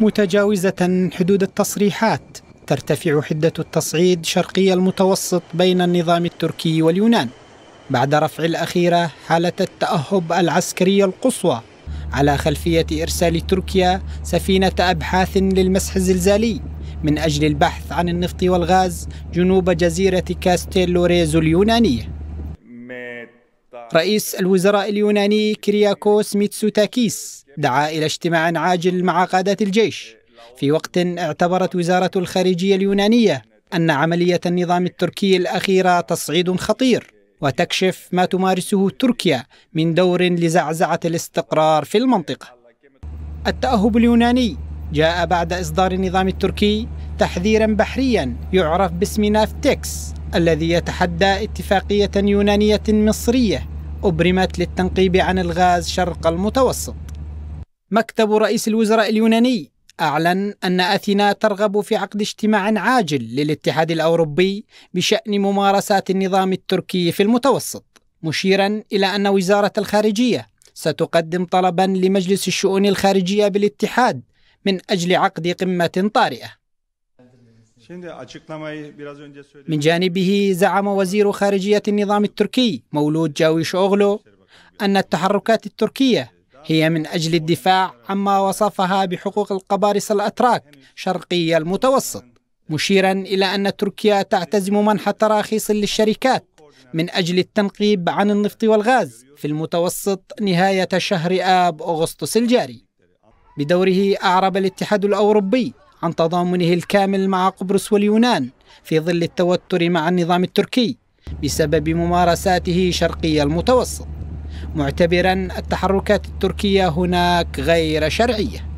متجاوزة حدود التصريحات ترتفع حدة التصعيد شرقي المتوسط بين النظام التركي واليونان بعد رفع الأخيرة حالة التأهب العسكري القصوى على خلفية إرسال تركيا سفينة أبحاث للمسح الزلزالي من أجل البحث عن النفط والغاز جنوب جزيرة كاستيلوريزو اليونانية رئيس الوزراء اليوناني كرياكوس ميتسوتاكيس دعا إلى اجتماع عاجل مع قادة الجيش في وقت اعتبرت وزارة الخارجية اليونانية أن عملية النظام التركي الأخيرة تصعيد خطير وتكشف ما تمارسه تركيا من دور لزعزعة الاستقرار في المنطقة التأهب اليوناني جاء بعد إصدار النظام التركي تحذيرا بحريا يعرف باسم نافتكس الذي يتحدى اتفاقية يونانية مصرية أبرمت للتنقيب عن الغاز شرق المتوسط. مكتب رئيس الوزراء اليوناني أعلن أن أثينا ترغب في عقد اجتماع عاجل للاتحاد الأوروبي بشأن ممارسات النظام التركي في المتوسط، مشيرا إلى أن وزارة الخارجية ستقدم طلبا لمجلس الشؤون الخارجية بالاتحاد من أجل عقد قمة طارئة. من جانبه زعم وزير خارجية النظام التركي مولود جاويش أوغلو أن التحركات التركية هي من أجل الدفاع عما وصفها بحقوق القبارصة الأتراك شرقي المتوسط مشيرا إلى أن تركيا تعتزم منح تراخيص للشركات من أجل التنقيب عن النفط والغاز في المتوسط نهاية شهر آب أغسطس الجاري بدوره أعرب الاتحاد الأوروبي عن تضامنه الكامل مع قبرص واليونان في ظل التوتر مع النظام التركي بسبب ممارساته شرقي المتوسط معتبرا التحركات التركيه هناك غير شرعيه